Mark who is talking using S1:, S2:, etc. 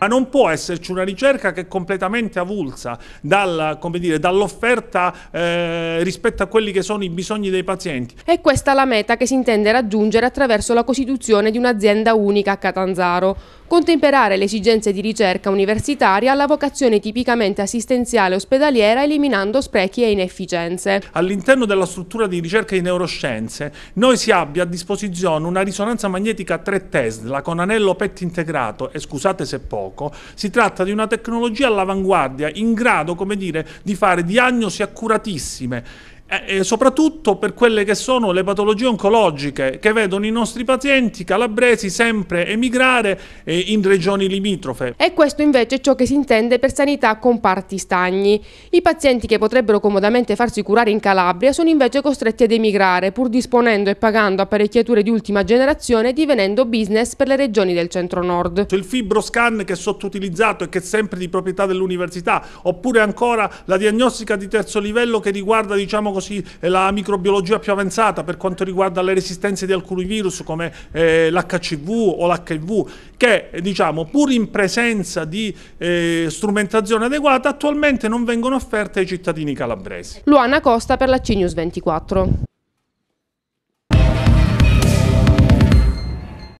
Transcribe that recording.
S1: ma non può esserci una ricerca che è completamente avulsa dal, dall'offerta eh, rispetto a quelli che sono i bisogni dei pazienti.
S2: E questa la meta che si intende raggiungere attraverso la costituzione di un'azienda unica a Catanzaro, contemperare le esigenze di ricerca universitaria alla vocazione tipicamente assistenziale ospedaliera eliminando sprechi e inefficienze.
S1: All'interno della struttura di ricerca in neuroscienze noi si abbia a disposizione una risonanza magnetica 3 Tesla con anello PET integrato e scusate se poco poco. Si tratta di una tecnologia all'avanguardia in grado, come dire, di fare diagnosi accuratissime e eh, eh, soprattutto per quelle che sono le patologie oncologiche che vedono i nostri pazienti calabresi sempre emigrare eh, in regioni limitrofe.
S2: E questo invece è ciò che si intende per sanità con parti stagni. I pazienti che potrebbero comodamente farsi curare in Calabria sono invece costretti ad emigrare pur disponendo e pagando apparecchiature di ultima generazione divenendo business per le regioni del centro-nord.
S1: Il fibroscan che è sottoutilizzato e che è sempre di proprietà dell'università oppure ancora la diagnostica di terzo livello che riguarda diciamo così così, eh, la microbiologia più avanzata per quanto riguarda le resistenze di alcuni virus come eh, l'HCV o l'HIV, che eh, diciamo, pur in presenza di eh, strumentazione adeguata attualmente non vengono offerte ai cittadini calabresi.
S2: Luana Costa per la CNews 24.